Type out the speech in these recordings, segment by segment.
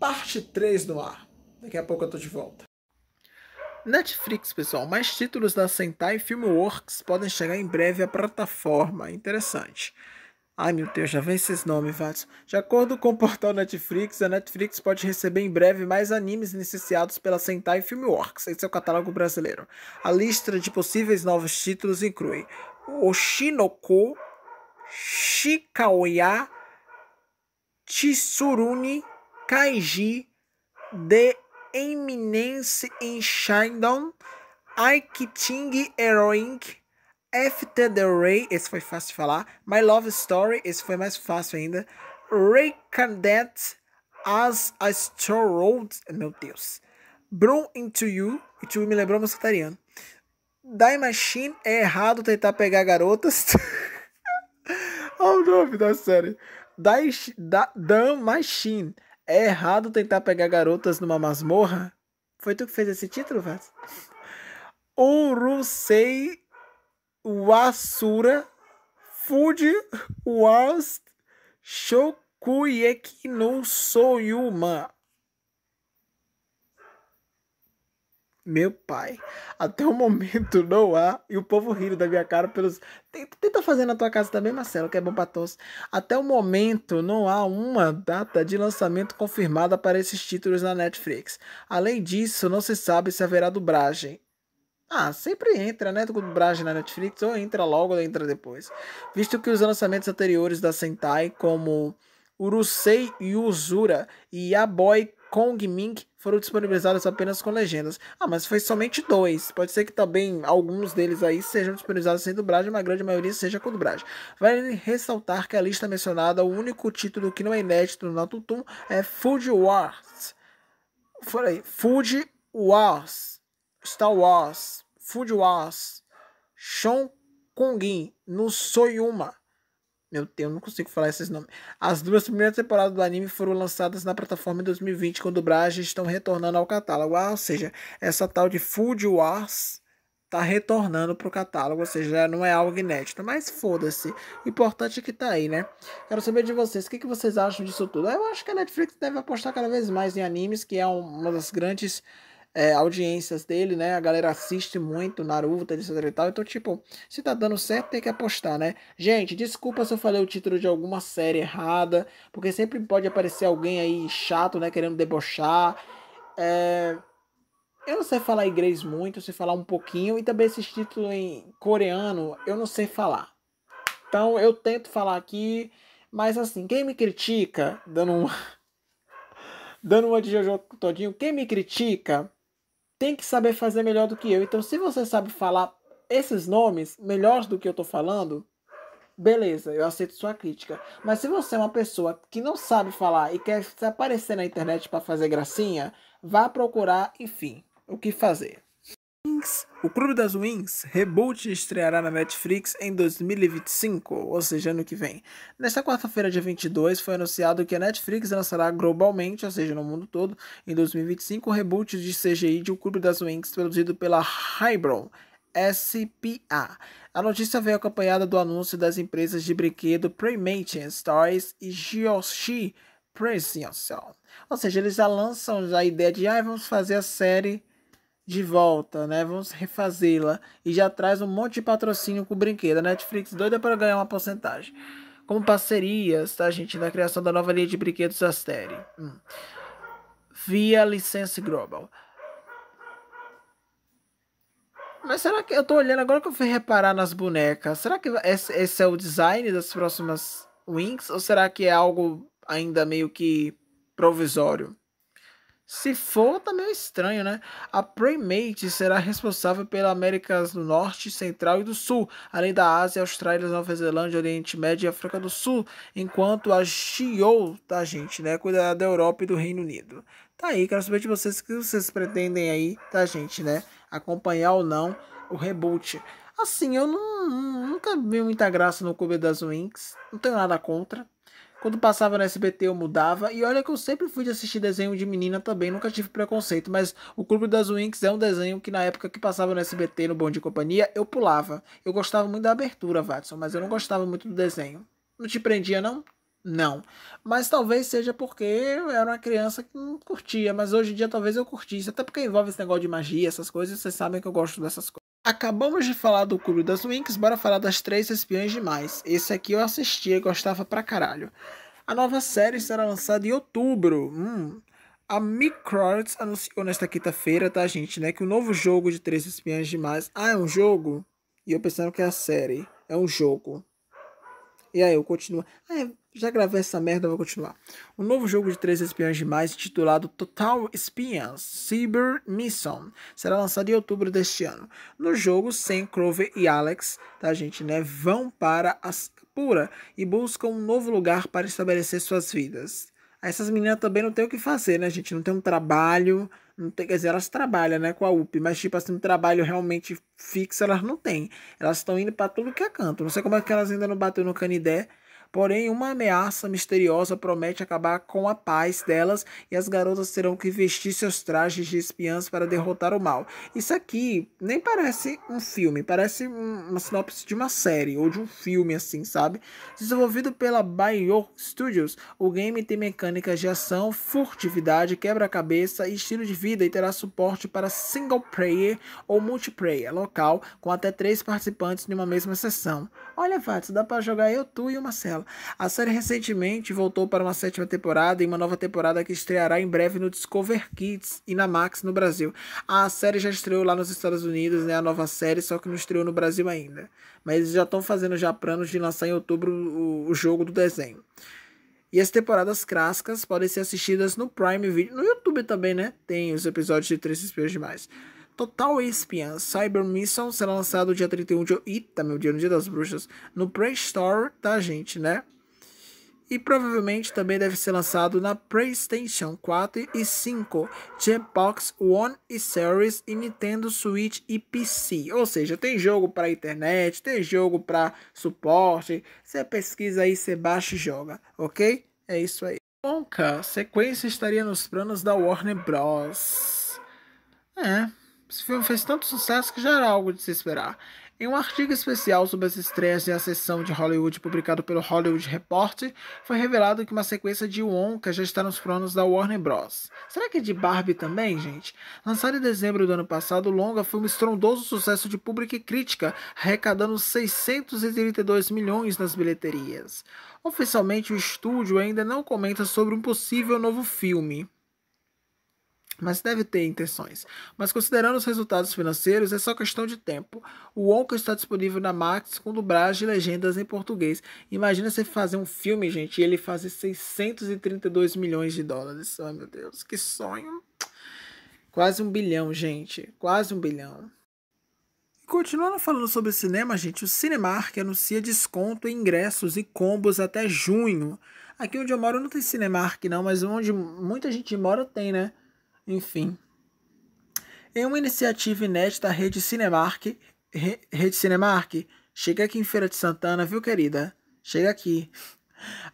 parte 3 no ar. Daqui a pouco eu tô de volta. Netflix, pessoal, mais títulos da Sentai Filmworks podem chegar em breve à plataforma. Interessante. Ai meu Deus, já vem esses nomes, vatos. De acordo com o portal Netflix, a Netflix pode receber em breve mais animes licenciados pela Sentai Filmworks em seu é catálogo brasileiro. A lista de possíveis novos títulos inclui Oshinoko, Shikaoya, Tsurune Kaiji The Eminence in Shindon Aikiting Heroic, After the Ray, esse foi fácil de falar, My Love Story, esse foi mais fácil ainda, Ray Cadet, As a Star Road, meu Deus, Bloom Into You, Into You me lembrou música italiana, Die Machine, é errado tentar pegar garotas, olha o nome da série, Die, da, The Machine, é errado tentar pegar garotas numa masmorra? Foi tu que fez esse título, Vaz? Urusei Wasura Fuji Wast Shokuyeki no Soyuma. Meu pai, até o momento não há, e o povo rindo da minha cara pelos. Tenta fazer na tua casa também, Marcelo, que é bom pra todos. Até o momento não há uma data de lançamento confirmada para esses títulos na Netflix. Além disso, não se sabe se haverá dublagem. Ah, sempre entra, né? Dublagem na Netflix, ou entra logo ou entra depois. Visto que os lançamentos anteriores da Sentai, como Urusei Yuzura e Yaboy Kong Ming foram disponibilizados apenas com legendas. Ah, mas foi somente dois. Pode ser que também alguns deles aí sejam disponibilizados sem dublagem, mas a grande maioria seja com dublagem. Vale ressaltar que a lista mencionada, o único título que não é inédito no Natutum é Food Wars. Falei, Food Wars. Star Wars. Food Wars. Shon Kongin no Soyuma. Meu Deus, não consigo falar esses nomes. As duas primeiras temporadas do anime foram lançadas na plataforma em 2020 com dublagem estão retornando ao catálogo. Ah, ou seja, essa tal de Food Wars tá retornando pro catálogo, ou seja, não é algo inédito, mas foda-se. O importante é que tá aí, né? Quero saber de vocês, o que, que vocês acham disso tudo? Eu acho que a Netflix deve apostar cada vez mais em animes, que é uma das grandes é, audiências dele, né? A galera assiste muito Naruto, etc e tal. Então, tipo, se tá dando certo, tem que apostar, né? Gente, desculpa se eu falei o título de alguma série errada, porque sempre pode aparecer alguém aí chato, né? Querendo debochar. É... Eu não sei falar inglês muito, sei falar um pouquinho, e também esses títulos em coreano eu não sei falar. Então eu tento falar aqui, mas assim, quem me critica, dando um. dando uma de Jojo todinho, quem me critica tem que saber fazer melhor do que eu. Então, se você sabe falar esses nomes melhores do que eu estou falando, beleza, eu aceito sua crítica. Mas se você é uma pessoa que não sabe falar e quer se aparecer na internet para fazer gracinha, vá procurar, enfim, o que fazer. Wings? O Clube das Wings Reboot estreará na Netflix em 2025, ou seja, ano que vem. Nesta quarta-feira, dia 22, foi anunciado que a Netflix lançará globalmente, ou seja, no mundo todo, em 2025, o reboot de CGI de O Clube das Wings, produzido pela Highbrow. SPA. A notícia veio acompanhada do anúncio das empresas de brinquedo Primations, Toys e Geoshi Precision. Ou seja, eles já lançam a ideia de ah, vamos fazer a série de volta, né? Vamos refazê-la. E já traz um monte de patrocínio com o brinquedo. A Netflix doida para ganhar uma porcentagem. Como parcerias, tá, gente? Na criação da nova linha de brinquedos Astéri. Hum. Via licença global. Mas será que eu tô olhando agora que eu fui reparar nas bonecas? Será que esse, é o design das próximas Wings? Ou será que é algo ainda meio que provisório? Se for, tá meio estranho, né? A Primate será responsável pela Américas do Norte, Central e do Sul, além da Ásia, Austrália, Nova Zelândia, Oriente Médio e África do Sul, enquanto a GIO da gente, né, cuidará da Europa e do Reino Unido. Tá aí, quero saber de vocês o que vocês pretendem aí da gente, né? Acompanhar ou não o reboot. Assim, eu não, nunca vi muita graça no Clube das Wings, não tenho nada contra, quando passava no SBT eu mudava. E olha que eu sempre fui de assistir desenho de menina também, nunca tive preconceito. Mas o Clube das Winx é um desenho que na época que passava no SBT, no Bom de Companhia, eu pulava. Eu gostava muito da abertura, Watson, mas eu não gostava muito do desenho. Não te prendia, não? Não. Mas talvez seja porque eu era uma criança que não curtia. Mas hoje em dia talvez eu curtisse. Até porque envolve esse negócio de magia, essas coisas. Vocês sabem que eu gosto dessas coisas. Acabamos de falar do Clube das Winx, bora falar das Três Espiões Demais. Esse aqui eu assisti e gostava pra caralho. A nova série será lançada em outubro. Hum. A Microarts anunciou nesta quinta-feira, tá, gente, né? Que o novo jogo de Três Espiões Demais... Ah, é um jogo? E eu pensando que é a série. É um jogo. E aí eu continuo... Ah, é... Já gravei essa merda, vou continuar. o novo jogo de três espiões demais, titulado Total Espions Cyber Mission, será lançado em outubro deste ano. No jogo, Sam, Clover e Alex, tá gente, né, vão para a pura e buscam um novo lugar para estabelecer suas vidas. Essas meninas também não tem o que fazer, né, gente? Não tem um trabalho, não tem, quer dizer, elas trabalham, né, com a UP, mas tipo assim, um trabalho realmente fixo elas não têm. Elas estão indo para tudo que é canto. Não sei como é que elas ainda não bateram no Canidé, Porém, uma ameaça misteriosa promete acabar com a paz delas e as garotas terão que vestir seus trajes de espiãs para derrotar o mal. Isso aqui nem parece um filme, parece uma sinopse de uma série ou de um filme assim, sabe? Desenvolvido pela Bayou Studios, o game tem mecânicas de ação, furtividade, quebra-cabeça e estilo de vida e terá suporte para single player ou multiplayer local com até três participantes em uma mesma sessão. Olha, Vatos, dá para jogar eu, tu e uma cela. A série recentemente voltou para uma sétima temporada e uma nova temporada que estreará em breve no Discover Kids e na Max no Brasil. A série já estreou lá nos Estados Unidos, né? A nova série, só que não estreou no Brasil ainda. Mas eles já estão fazendo já planos de lançar em outubro o, o jogo do desenho. E as temporadas clássicas podem ser assistidas no Prime Video, no YouTube também, né? Tem os episódios de Três Espiões Demais. Total Espiã Cyber Mission será lançado dia 31 de... Eita, tá, meu dia, no Dia das Bruxas. No Play store da tá, gente, né? E provavelmente também deve ser lançado na PlayStation 4 e 5, Xbox One e Series e Nintendo Switch e PC. Ou seja, tem jogo para internet, tem jogo para suporte. Você pesquisa aí, você baixa e joga, ok? É isso aí. Conca, sequência estaria nos planos da Warner Bros. É, esse filme fez tanto sucesso que já era algo de se esperar. Em um artigo especial sobre as estreias e a sessão de Hollywood publicado pelo Hollywood Reporter, foi revelado que uma sequência de Wonka já está nos planos da Warner Bros. Será que é de Barbie também, gente? Lançado em dezembro do ano passado, longa foi um estrondoso sucesso de público e crítica, arrecadando 632 milhões nas bilheterias. Oficialmente, o estúdio ainda não comenta sobre um possível novo filme mas deve ter intenções. Mas considerando os resultados financeiros, é só questão de tempo. O Onca está disponível na Max com dublagem e legendas em português. Imagina você fazer um filme, gente, e ele fazer 632 milhões de dólares. Ai, meu Deus, que sonho. Quase um bilhão, gente. Quase um bilhão. Continuando falando sobre cinema, gente, o Cinemark anuncia desconto em ingressos e combos até junho. Aqui onde eu moro não tem Cinemark não, mas onde muita gente mora tem, né? Enfim. Em uma iniciativa inédita, a Rede Cinemark, Re, Rede Cinemark, chega aqui em Feira de Santana, viu, querida? Chega aqui.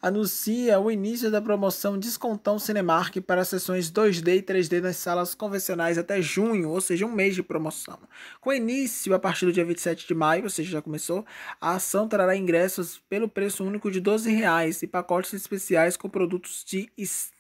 Anuncia o início da promoção Descontão Cinemark para sessões 2D e 3D nas salas convencionais até junho, ou seja, um mês de promoção. Com início a partir do dia 27 de maio, ou seja, já começou, a ação trará ingressos pelo preço único de R$ reais e pacotes especiais com produtos de estética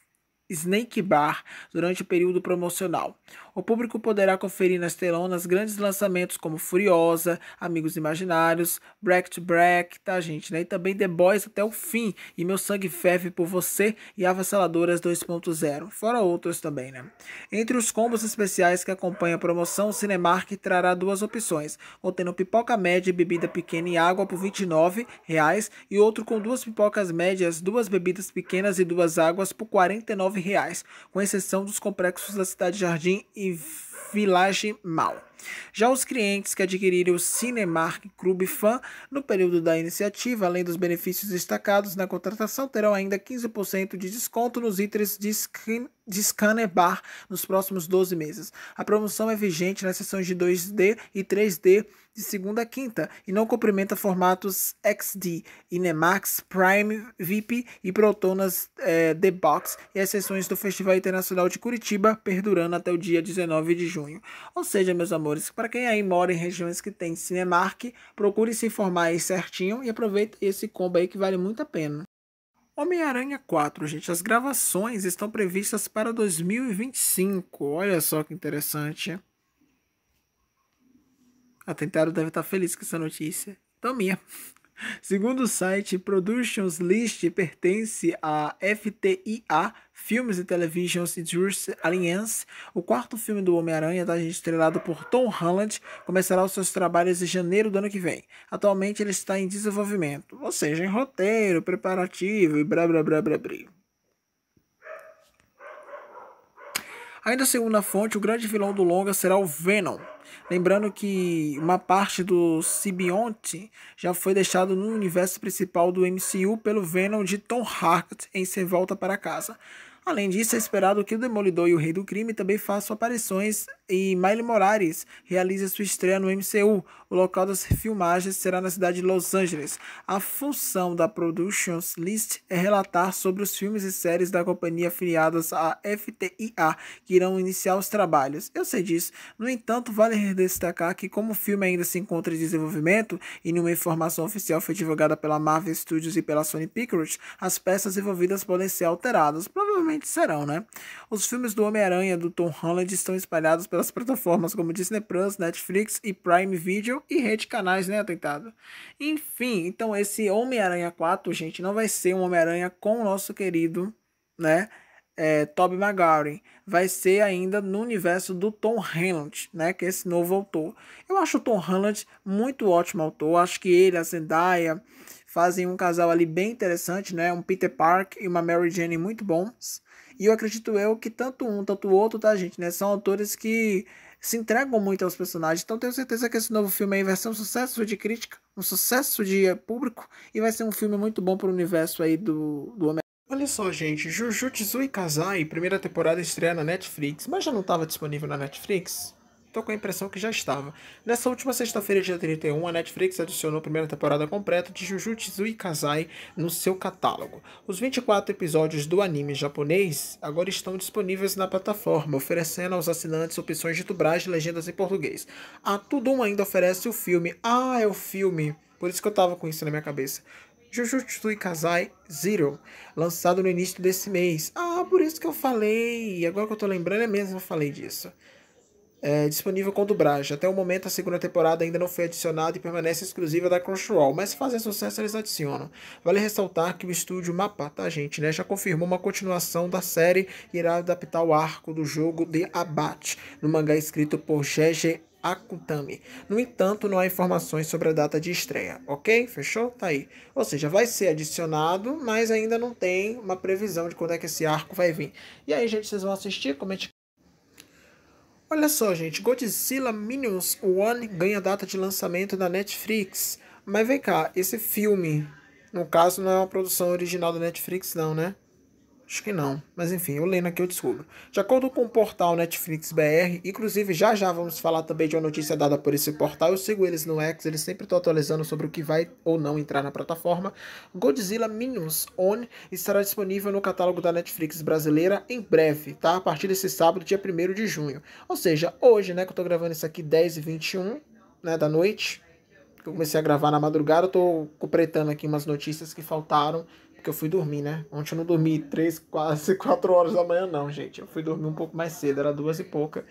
Snake Bar durante o período promocional. O público poderá conferir nas telonas grandes lançamentos como Furiosa, Amigos Imaginários, Break to Break, tá gente, né? E também The Boys até o fim e Meu Sangue Ferve por Você e Avassaladoras 2.0, fora outros também, né? Entre os combos especiais que acompanham a promoção, o Cinemark trará duas opções, contendo pipoca média e bebida pequena e água por R$ 29 reais, e outro com duas pipocas médias, duas bebidas pequenas e duas águas por R$ 49 R$ 9,00, com exceção dos complexos da Cidade Jardim e Village Mall. Já os clientes que adquirirem o Cinemark Clube Fan no período da iniciativa, além dos benefícios destacados na contratação, terão ainda 15% de desconto nos itens de, skin, de Scanner Bar nos próximos 12 meses. A promoção é vigente nas seções de 2D e 3D de segunda a quinta e não cumprimenta formatos XD, Inemax, Prime, VIP e Protonas é, The Box e as sessões do Festival Internacional de Curitiba, perdurando até o dia 19 de junho. Ou seja, meus amores, para quem aí mora em regiões que tem Cinemark, procure se informar aí certinho e aproveita esse combo aí que vale muito a pena. Homem-Aranha 4, gente. As gravações estão previstas para 2025. Olha só que interessante. Atentado deve estar tá feliz com essa notícia. Então, minha. Segundo o site Productions List, pertence à FTIA, Filmes e Televisions Industry Alliance. O quarto filme do Homem-Aranha, tá, estrelado por Tom Holland, começará os seus trabalhos em janeiro do ano que vem. Atualmente ele está em desenvolvimento, ou seja, em roteiro, preparativo e blá blá blá blá blá. Ainda segundo a fonte, o grande vilão do longa será o Venom. Lembrando que uma parte do Sibionte já foi deixado no universo principal do MCU pelo Venom de Tom Harkness em Sem Volta para Casa. Além disso, é esperado que o Demolidor e o Rei do Crime também façam aparições e Miley Morales realize sua estreia no MCU. O local das filmagens será na cidade de Los Angeles. A função da Productions List é relatar sobre os filmes e séries da companhia afiliadas à FTIA que irão iniciar os trabalhos. Eu sei disso. No entanto, vale destacar que como o filme ainda se encontra em desenvolvimento e nenhuma informação oficial foi divulgada pela Marvel Studios e pela Sony Pictures, as peças envolvidas podem ser alteradas. Provavelmente provavelmente serão, né? Os filmes do Homem-Aranha do Tom Holland estão espalhados pelas plataformas como Disney Plus, Netflix e Prime Video e rede canais, né, atentado? Enfim, então esse Homem-Aranha 4, gente, não vai ser um Homem-Aranha com o nosso querido, né? é, Tobey Maguire vai ser ainda no universo do Tom Holland, né, que é esse novo autor. Eu acho o Tom Holland muito ótimo autor, acho que ele, a Zendaya, fazem um casal ali bem interessante, né, um Peter Park e uma Mary Jane muito bons. E eu acredito eu que tanto um, tanto o outro, tá, gente, né? São autores que se entregam muito aos personagens. Então tenho certeza que esse novo filme aí vai ser um sucesso de crítica, um sucesso de eh, público e vai ser um filme muito bom para o universo aí do, do Homem. Olha só, gente, Jujutsu e Kazai, primeira temporada estreia na Netflix, mas já não estava disponível na Netflix? Tô com a impressão que já estava. Nessa última sexta-feira, dia 31, a Netflix adicionou a primeira temporada completa de Jujutsu Kazai no seu catálogo. Os 24 episódios do anime japonês agora estão disponíveis na plataforma, oferecendo aos assinantes opções de dublagem e legendas em português. A Tudum ainda oferece o filme. Ah, é o filme. Por isso que eu tava com isso na minha cabeça. Jujutsu Kazai Zero, lançado no início desse mês. Ah, por isso que eu falei. Agora que eu tô lembrando, é mesmo eu falei disso é, disponível com dublagem. Até o momento, a segunda temporada ainda não foi adicionada e permanece exclusiva da Crunchyroll, mas se fazer sucesso, eles adicionam. Vale ressaltar que o estúdio Mapa, tá, gente, né, já confirmou uma continuação da série e irá adaptar o arco do jogo de Abate, no mangá escrito por GG Akutami. No entanto, não há informações sobre a data de estreia, ok? Fechou? Tá aí. Ou seja, vai ser adicionado, mas ainda não tem uma previsão de quando é que esse arco vai vir. E aí, gente, vocês vão assistir? Comente Olha só, gente, Godzilla Minions One ganha data de lançamento da Netflix. Mas vem cá, esse filme, no caso, não é uma produção original da Netflix, não, né? Acho que não, mas enfim, eu na que eu descubro. De acordo com o portal Netflix BR, inclusive já já vamos falar também de uma notícia dada por esse portal, eu sigo eles no X, eles sempre estão atualizando sobre o que vai ou não entrar na plataforma. Godzilla Minus On estará disponível no catálogo da Netflix brasileira em breve, tá? A partir desse sábado, dia 1 de junho. Ou seja, hoje, né, que eu tô gravando isso aqui 10h21, né, da noite, eu comecei a gravar na madrugada, eu tô completando aqui umas notícias que faltaram porque eu fui dormir, né? Ontem eu não dormi três, quase quatro horas da manhã, não, gente. Eu fui dormir um pouco mais cedo, era duas e pouca,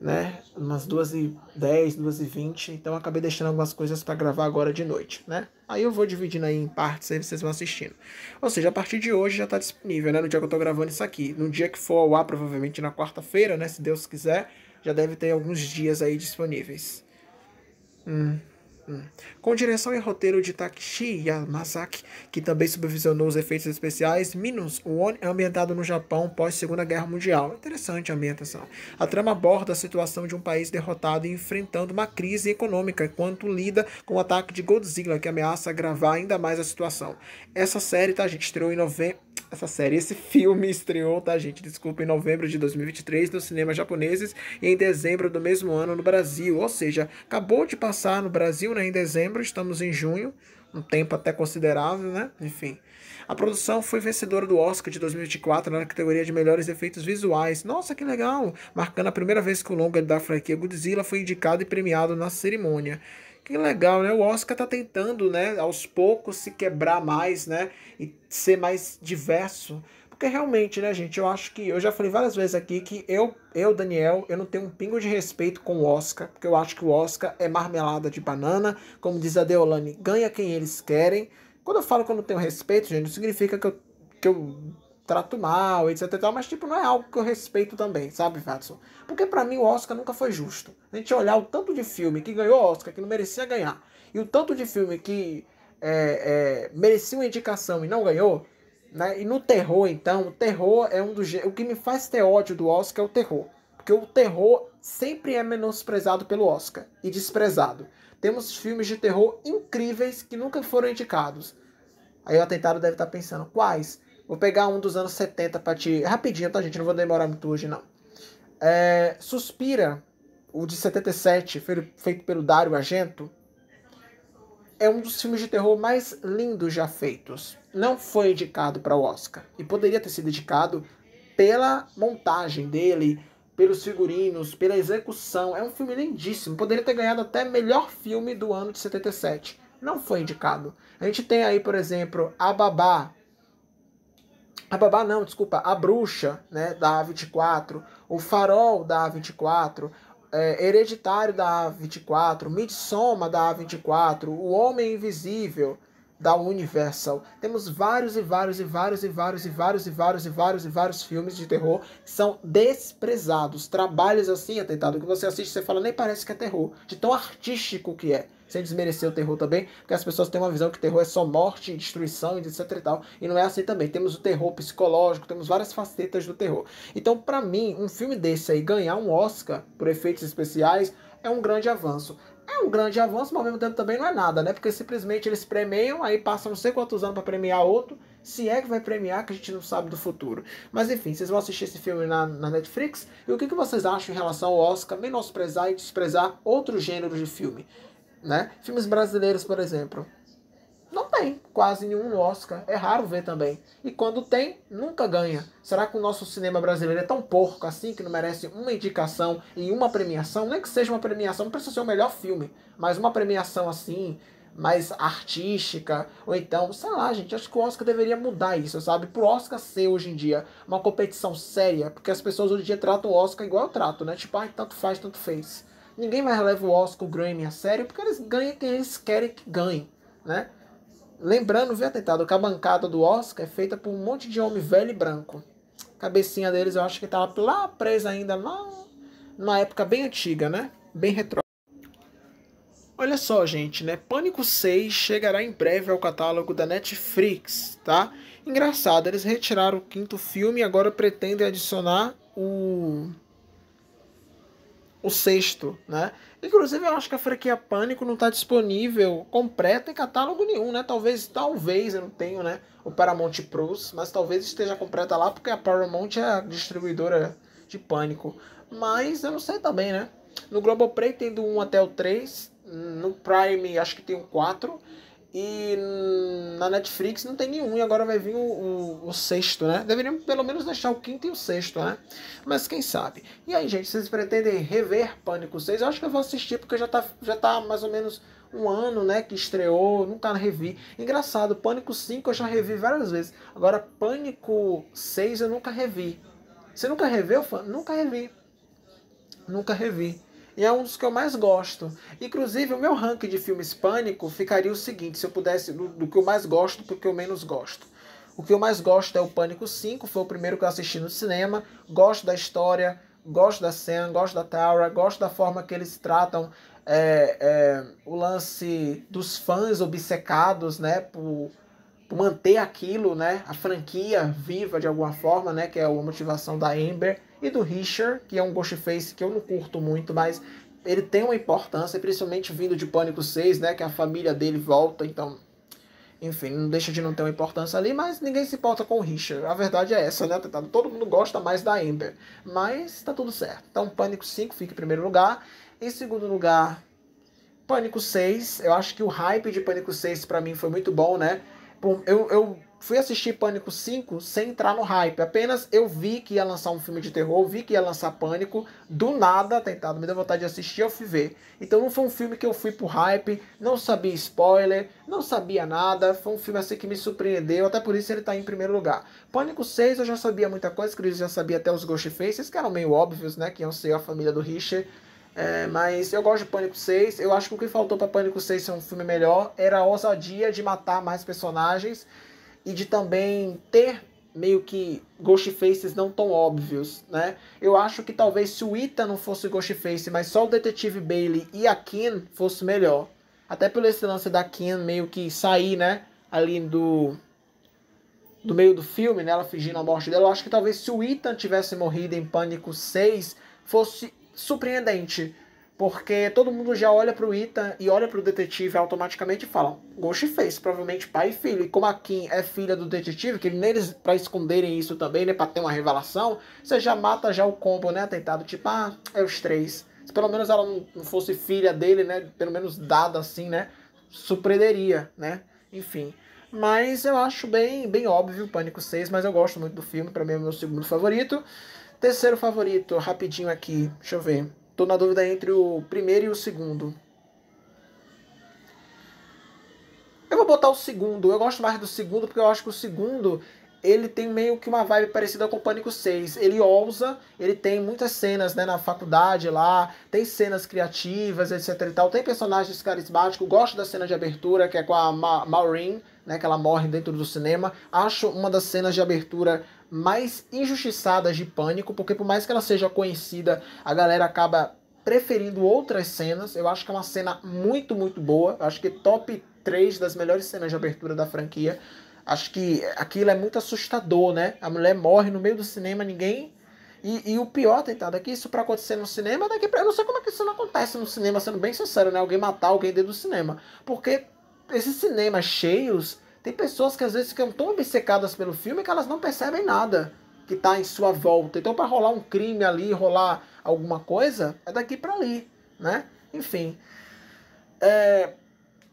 né? Umas duas e dez, duas e vinte. Então eu acabei deixando algumas coisas para gravar agora de noite, né? Aí eu vou dividindo aí em partes, aí vocês vão assistindo. Ou seja, a partir de hoje já tá disponível, né? No dia que eu tô gravando isso aqui. No dia que for ao ar, provavelmente na quarta-feira, né? Se Deus quiser, já deve ter alguns dias aí disponíveis. Hum. Com direção e roteiro de Takashi Yamazaki, que também supervisionou os efeitos especiais, Minus One é ambientado no Japão pós Segunda Guerra Mundial. Interessante a ambientação. A trama aborda a situação de um país derrotado e enfrentando uma crise econômica, enquanto lida com o ataque de Godzilla, que ameaça agravar ainda mais a situação. Essa série, tá, gente, estreou em novembro essa série. Esse filme estreou, tá, gente? Desculpa, em novembro de 2023 nos cinemas japoneses e em dezembro do mesmo ano no Brasil. Ou seja, acabou de passar no Brasil, né? Em dezembro, estamos em junho um tempo até considerável, né? Enfim. A produção foi vencedora do Oscar de 2024 né, na categoria de melhores efeitos visuais. Nossa, que legal! Marcando a primeira vez que o longa da franquia Godzilla foi indicado e premiado na cerimônia. Que legal, né? O Oscar tá tentando, né, aos poucos se quebrar mais, né, e ser mais diverso. Porque realmente, né, gente, eu acho que eu já falei várias vezes aqui que eu, eu, Daniel, eu não tenho um pingo de respeito com o Oscar, porque eu acho que o Oscar é marmelada de banana, como diz a Deolane, ganha quem eles querem. Quando eu falo que eu não tenho respeito, gente, não significa que eu, que eu trato mal, etc e tal, mas tipo, não é algo que eu respeito também, sabe, Watson? Porque para mim o Oscar nunca foi justo. A gente olhar o tanto de filme que ganhou Oscar, que não merecia ganhar, e o tanto de filme que é, é, merecia uma indicação e não ganhou, né? E no terror, então, o terror é um dos... O que me faz ter ódio do Oscar é o terror. Porque o terror sempre é menosprezado pelo Oscar, e desprezado. Temos filmes de terror incríveis que nunca foram indicados. Aí o atentado deve estar tá pensando, quais? Vou pegar um dos anos 70 para te. Rapidinho, tá, gente? Não vou demorar muito hoje, não. É... Suspira, o de 77, feito pelo Dario Argento, é um dos filmes de terror mais lindos já feitos. Não foi indicado para o Oscar. E poderia ter sido indicado pela montagem dele, pelos figurinos, pela execução. É um filme lindíssimo. Poderia ter ganhado até melhor filme do ano de 77. Não foi indicado. A gente tem aí, por exemplo, A Babá, a babá não, desculpa, a bruxa, né, da A24, o farol da A24, é, hereditário da A24, Midsoma da A24, o homem invisível da Universal. Temos vários e vários e vários e vários e vários e vários e vários e vários filmes de terror que são desprezados, trabalhos assim, atentado que você assiste, você fala nem parece que é terror, de tão artístico que é sem desmerecer o terror também, porque as pessoas têm uma visão que terror é só morte, destruição, etc e tal, e não é assim também. Temos o terror psicológico, temos várias facetas do terror. Então, para mim, um filme desse aí ganhar um Oscar por efeitos especiais é um grande avanço. É um grande avanço, mas ao mesmo tempo também não é nada, né? Porque simplesmente eles premiam, aí passam não sei quantos anos para premiar outro, se é que vai premiar, que a gente não sabe do futuro. Mas enfim, vocês vão assistir esse filme na, na Netflix. E o que, que vocês acham em relação ao Oscar menosprezar e desprezar outros gêneros de filme? Né? Filmes brasileiros, por exemplo. Não tem quase nenhum Oscar. É raro ver também. E quando tem, nunca ganha. Será que o nosso cinema brasileiro é tão porco assim que não merece uma indicação e uma premiação? Nem que seja uma premiação, não precisa ser o melhor filme. Mas uma premiação assim, mais artística, ou então, sei lá, gente, acho que o Oscar deveria mudar isso, sabe? Pro Oscar ser hoje em dia uma competição séria, porque as pessoas hoje em dia tratam o Oscar igual eu trato, né? Tipo, ai, tanto faz, tanto fez. Ninguém mais leva o Oscar, o Grammy a sério, porque eles ganham quem eles querem que ganhe, né? Lembrando, viu, atentado, que a bancada do Oscar é feita por um monte de homem velho e branco. A cabecinha deles eu acho que estava lá presa ainda, lá numa época bem antiga, né? Bem retrô. Olha só, gente, né? Pânico 6 chegará em breve ao catálogo da Netflix, tá? Engraçado, eles retiraram o quinto filme e agora pretendem adicionar o o sexto, né? Inclusive, eu acho que a franquia Pânico não está disponível completa em catálogo nenhum, né? Talvez, talvez, eu não tenho, né? O Paramount Plus, mas talvez esteja completa lá, porque a Paramount é a distribuidora de Pânico. Mas eu não sei também, né? No Globoplay tem do 1 até o 3, no Prime acho que tem o 4, e na Netflix não tem nenhum, e agora vai vir o, o, o, sexto, né? Deveriam pelo menos deixar o quinto e o sexto, né? Mas quem sabe. E aí, gente, vocês pretendem rever Pânico 6? Eu acho que eu vou assistir, porque já tá, já tá mais ou menos um ano, né, que estreou, nunca revi. Engraçado, Pânico 5 eu já revi várias vezes. Agora, Pânico 6 eu nunca revi. Você nunca reveu, fã? Nunca revi. Nunca revi. E é um dos que eu mais gosto. Inclusive, o meu ranking de filmes pânico ficaria o seguinte: se eu pudesse, do, do que eu mais gosto pro que eu menos gosto. O que eu mais gosto é o Pânico 5, foi o primeiro que eu assisti no cinema. Gosto da história, gosto da Sam, gosto da Tara, gosto da forma que eles tratam é, é, o lance dos fãs obcecados, né, por, por, manter aquilo, né, a franquia viva de alguma forma, né, que é a motivação da Amber e do Richard, que é um Ghostface que eu não curto muito, mas ele tem uma importância, principalmente vindo de Pânico 6, né? Que a família dele volta, então. Enfim, não deixa de não ter uma importância ali, mas ninguém se importa com o Richard. A verdade é essa, né? Todo mundo gosta mais da Ember Mas tá tudo certo. Então, Pânico 5 fica em primeiro lugar. Em segundo lugar, Pânico 6. Eu acho que o hype de Pânico 6 para mim foi muito bom, né? Eu, eu fui assistir Pânico 5 sem entrar no hype. Apenas eu vi que ia lançar um filme de terror, vi que ia lançar Pânico, do nada, tentado, me deu vontade de assistir, eu fui ver. Então não foi um filme que eu fui pro hype, não sabia spoiler, não sabia nada, foi um filme assim que me surpreendeu, até por isso ele tá em primeiro lugar. Pânico 6 eu já sabia muita coisa, que eu já sabia até os Ghostfaces, que eram meio óbvios, né, que iam ser a família do Richard. É, mas eu gosto de Pânico 6. Eu acho que o que faltou para Pânico 6 ser um filme melhor era a ousadia de matar mais personagens e de também ter meio que Ghostfaces não tão óbvios, né? Eu acho que talvez se o Ita não fosse Ghostface, mas só o Detetive Bailey e a Kim fosse melhor. Até pelo esse lance da Kim meio que sair, né? Ali do do meio do filme, né? Ela fingindo a morte dela. Eu acho que talvez se o Ethan tivesse morrido em Pânico 6, fosse surpreendente. Porque todo mundo já olha pro Ita e olha pro detetive automaticamente e fala: Ghostface, provavelmente pai e filho. E como a Kim é filha do detetive, que neles para esconderem isso também, né? Pra ter uma revelação, você já mata já o combo, né? Tentado, tipo, ah, é os três. Se pelo menos ela não fosse filha dele, né? Pelo menos dada assim, né? Surpreenderia, né? Enfim. Mas eu acho bem, bem óbvio o Pânico 6, mas eu gosto muito do filme, para mim é o meu segundo favorito. Terceiro favorito, rapidinho aqui, deixa eu ver. Estou na dúvida entre o primeiro e o segundo. Eu vou botar o segundo. Eu gosto mais do segundo porque eu acho que o segundo ele tem meio que uma vibe parecida com o Pânico 6. Ele ousa, ele tem muitas cenas né, na faculdade lá, tem cenas criativas, etc e tal. Tem personagens carismáticos, gosto da cena de abertura, que é com a Ma Maureen, né, que ela morre dentro do cinema. Acho uma das cenas de abertura mais injustiçadas de Pânico, porque por mais que ela seja conhecida, a galera acaba preferindo outras cenas. Eu acho que é uma cena muito, muito boa. Eu acho que top 3 das melhores cenas de abertura da franquia. Acho que aquilo é muito assustador, né? A mulher morre no meio do cinema, ninguém e, e, o pior, tentado, é que isso pra acontecer no cinema, daqui pra... eu não sei como é que isso não acontece no cinema, sendo bem sincero, né? Alguém matar alguém dentro do cinema. Porque esses cinemas cheios, tem pessoas que às vezes ficam tão obcecadas pelo filme que elas não percebem nada que está em sua volta. Então, para rolar um crime ali, rolar alguma coisa, é daqui para ali, né? Enfim. É...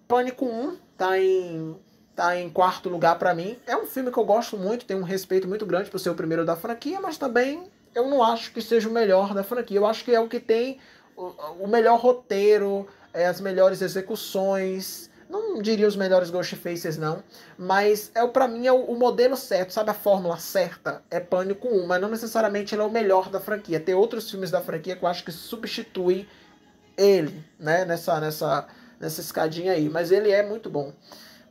Pânico 1 tá em, tá em quarto lugar para mim. É um filme que eu gosto muito, tenho um respeito muito grande por ser o primeiro da franquia, mas também eu não acho que seja o melhor da franquia. Eu acho que é o que tem o, o melhor roteiro, é, as melhores execuções, não diria os melhores Ghost Faces não, mas é para mim é o, o, modelo certo, sabe? A fórmula certa é Pânico 1, mas não necessariamente ele é o melhor da franquia. Tem outros filmes da franquia que eu acho que substituem ele, né? Nessa, nessa, nessa escadinha aí, mas ele é muito bom.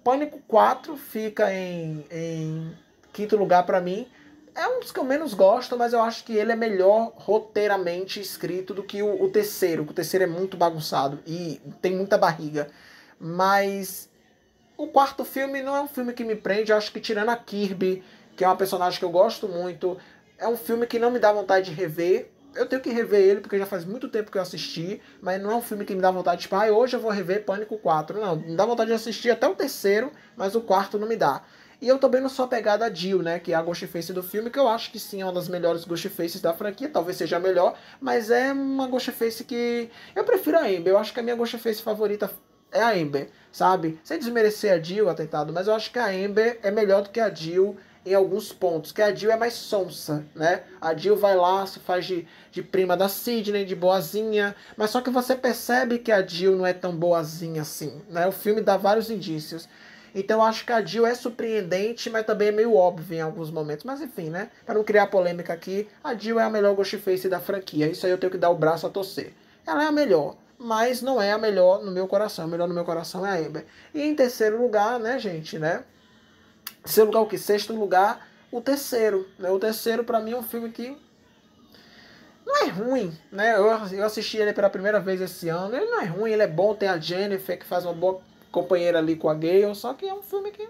Pânico 4 fica em, em quinto lugar para mim. É um dos que eu menos gosto, mas eu acho que ele é melhor roteiramente escrito do que o, o terceiro. O terceiro é muito bagunçado e tem muita barriga. Mas o quarto filme não é um filme que me prende, eu acho que tirando a Kirby, que é uma personagem que eu gosto muito, é um filme que não me dá vontade de rever. Eu tenho que rever ele porque já faz muito tempo que eu assisti, mas não é um filme que me dá vontade de, tipo, ah, hoje eu vou rever Pânico 4. Não, me dá vontade de assistir até o terceiro, mas o quarto não me dá. E eu também não sou apegado a Jill, né? Que é a Ghostface do filme, que eu acho que sim é uma das melhores Ghostfaces da franquia, talvez seja a melhor, mas é uma Ghostface que. Eu prefiro a Amber, eu acho que a minha Ghostface favorita é a Ember, sabe? Sem desmerecer a Jill, atentado, mas eu acho que a Ember é melhor do que a Jill em alguns pontos, que a Jill é mais sonsa, né? A Jill vai lá, se faz de, de prima da Sidney, de boazinha, mas só que você percebe que a Jill não é tão boazinha assim, né? O filme dá vários indícios. Então eu acho que a Jill é surpreendente, mas também é meio óbvio em alguns momentos. Mas enfim, né? Para não criar polêmica aqui, a Jill é a melhor Ghostface da franquia. Isso aí eu tenho que dar o braço a torcer. Ela é a melhor mas não é a melhor no meu coração. A melhor no meu coração é a Ember. E em terceiro lugar, né, gente, né? Terceiro lugar o Sexto lugar, o terceiro. Né? O terceiro, para mim, é um filme que não é ruim, né? Eu, eu assisti ele pela primeira vez esse ano. Ele não é ruim, ele é bom. Tem a Jennifer, que faz uma boa companheira ali com a Gale. Só que é um filme que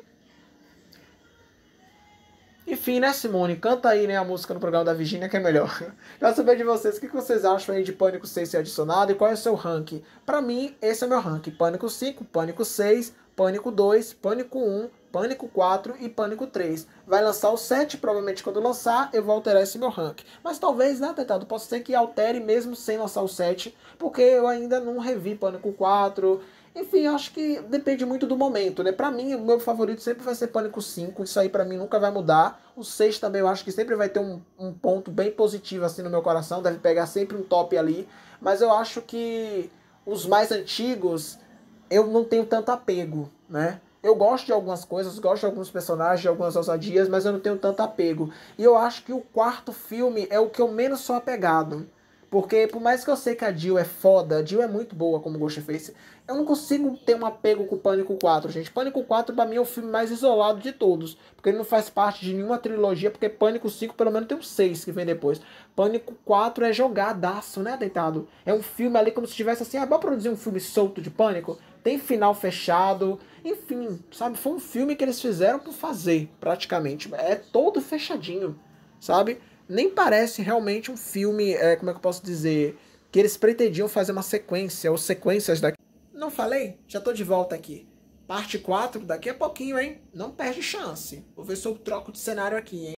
enfim, né, Simone? Canta aí né, a música no programa da Virginia que é melhor. Quero saber de vocês o que vocês acham aí de Pânico 6 ser adicionado e qual é o seu ranking. Para mim, esse é meu ranking: Pânico 5, Pânico 6, Pânico 2, Pânico 1, Pânico 4 e Pânico 3. Vai lançar o 7, provavelmente quando lançar, eu vou alterar esse meu ranking. Mas talvez, né, tentado, posso ser que altere mesmo sem lançar o 7, porque eu ainda não revi Pânico 4 enfim, acho que depende muito do momento, né? Para mim, o meu favorito sempre vai ser Pânico 5, isso aí para mim nunca vai mudar. O 6 também eu acho que sempre vai ter um, um ponto bem positivo assim no meu coração, deve pegar sempre um top ali, mas eu acho que os mais antigos eu não tenho tanto apego, né? Eu gosto de algumas coisas, gosto de alguns personagens, de algumas ousadias, mas eu não tenho tanto apego. E eu acho que o quarto filme é o que eu menos sou apegado. Porque por mais que eu sei que a Jill é foda, a Jill é muito boa como Ghostface, eu não consigo ter um apego com o Pânico 4, gente. Pânico 4 pra mim é o filme mais isolado de todos, porque ele não faz parte de nenhuma trilogia, porque Pânico 5 pelo menos tem um 6 que vem depois. Pânico 4 é jogadaço, né, deitado? É um filme ali como se tivesse assim, ah, vamos produzir um filme solto de Pânico? Tem final fechado, enfim, sabe? Foi um filme que eles fizeram por fazer, praticamente. É todo fechadinho, sabe? nem parece realmente um filme, é, como é que eu posso dizer, que eles pretendiam fazer uma sequência, ou sequências daqui. Não falei? Já tô de volta aqui. Parte 4 daqui a pouquinho, hein? Não perde chance. Vou ver se eu troco de cenário aqui, hein?